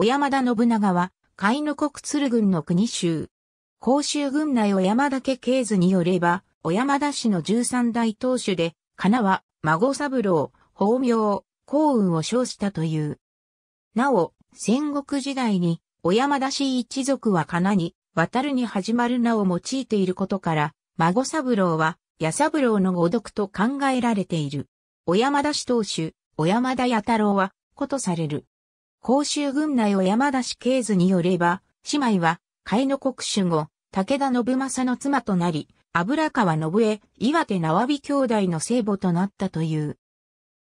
小山田信長は、海の国鶴郡の国衆。甲州郡内小山田家系図によれば、小山田氏の十三代当主で、かなは、孫三郎、法名、幸運を称したという。なお、戦国時代に、小山田氏一族はかなに、渡るに始まる名を用いていることから、孫三郎は、八三郎の語読と考えられている。小山田氏当主、小山田八太郎は、ことされる。甲州軍内を山田氏経図によれば、姉妹は、甲斐の国主後、武田信政の妻となり、油川信江、岩手縄尾兄弟の聖母となったという。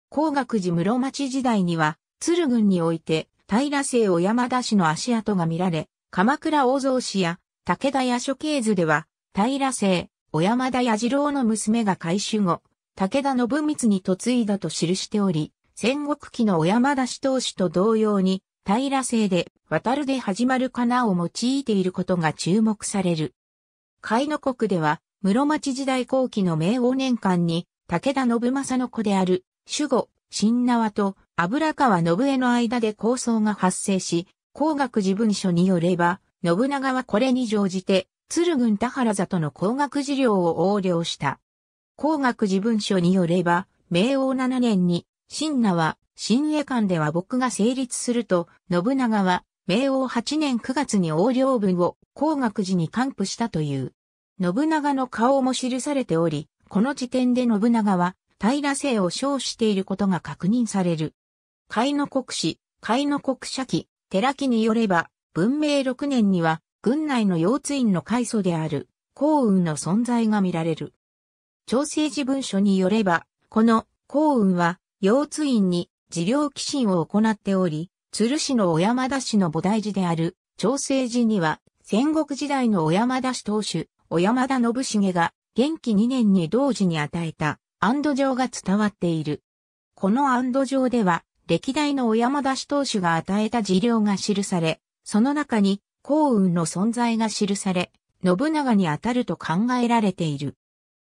高学寺室町時代には、鶴郡において、平姓を山田氏の足跡が見られ、鎌倉大蔵氏や武田屋諸経図では、平姓、小山田屋次郎の娘が改修後、武田信光に嫁いだと記しており、戦国期の小山田氏投主と同様に、平姓で、渡るで始まるかなを用いていることが注目される。海の国では、室町時代後期の明王年間に、武田信正の子である、守護、新縄と油川信江の間で抗争が発生し、工学事文書によれば、信長はこれに乗じて、鶴郡田原里の工学事業を横領した。工学事文書によれば、明王7年に新名は、新栄館では僕が成立すると、信長は、明王8年9月に横領文を高学寺に還付したという。信長の顔も記されており、この時点で信長は、平性を称していることが確認される。海の国史、海の国社記、寺記によれば、文明6年には、軍内の腰椎院の開祖である、幸運の存在が見られる。調整事文書によれば、この幸運は、腰津院に治療寄進を行っており、鶴市の小山田市の菩提寺である、朝政寺には、戦国時代の小山田市当主、小山田信重が、元気2年に同時に与えた、安堵状が伝わっている。この安堵状では、歴代の小山田市当主が与えた治療が記され、その中に、幸運の存在が記され、信長にあたると考えられている。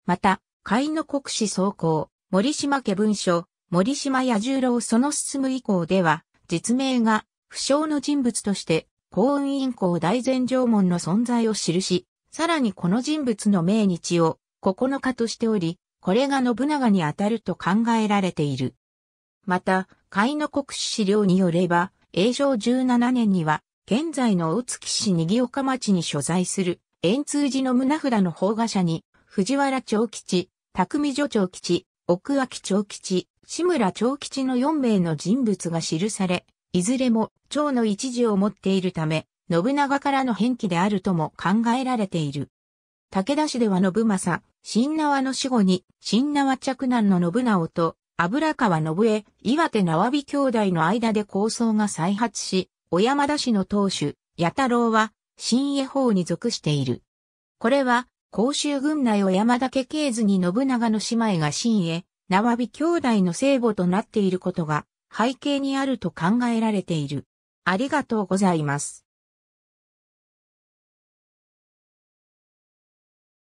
また、甲斐の国史総校、森島家文書、森島彌十郎その進む以降では、実名が不詳の人物として、幸運院員公大前縄門の存在を記し、さらにこの人物の命日を9日としており、これが信長にあたると考えられている。また、海の国史資料によれば、永正17年には、現在の大月市賑岡町に所在する、円通寺の胸札の法画社に、藤原長吉、匠女長吉、奥脇長吉、志村長吉の4名の人物が記され、いずれも長の一字を持っているため、信長からの返記であるとも考えられている。武田氏では信政、新縄の死後に、新縄着難の信直と、油川信江、岩手縄美兄弟の間で構想が再発し、小山田氏の当主、八太郎は、新江法に属している。これは、甲州軍内を山田家系図に信長の姉妹が新江、縄火兄弟の聖母となっていることが背景にあると考えられている。ありがとうございます。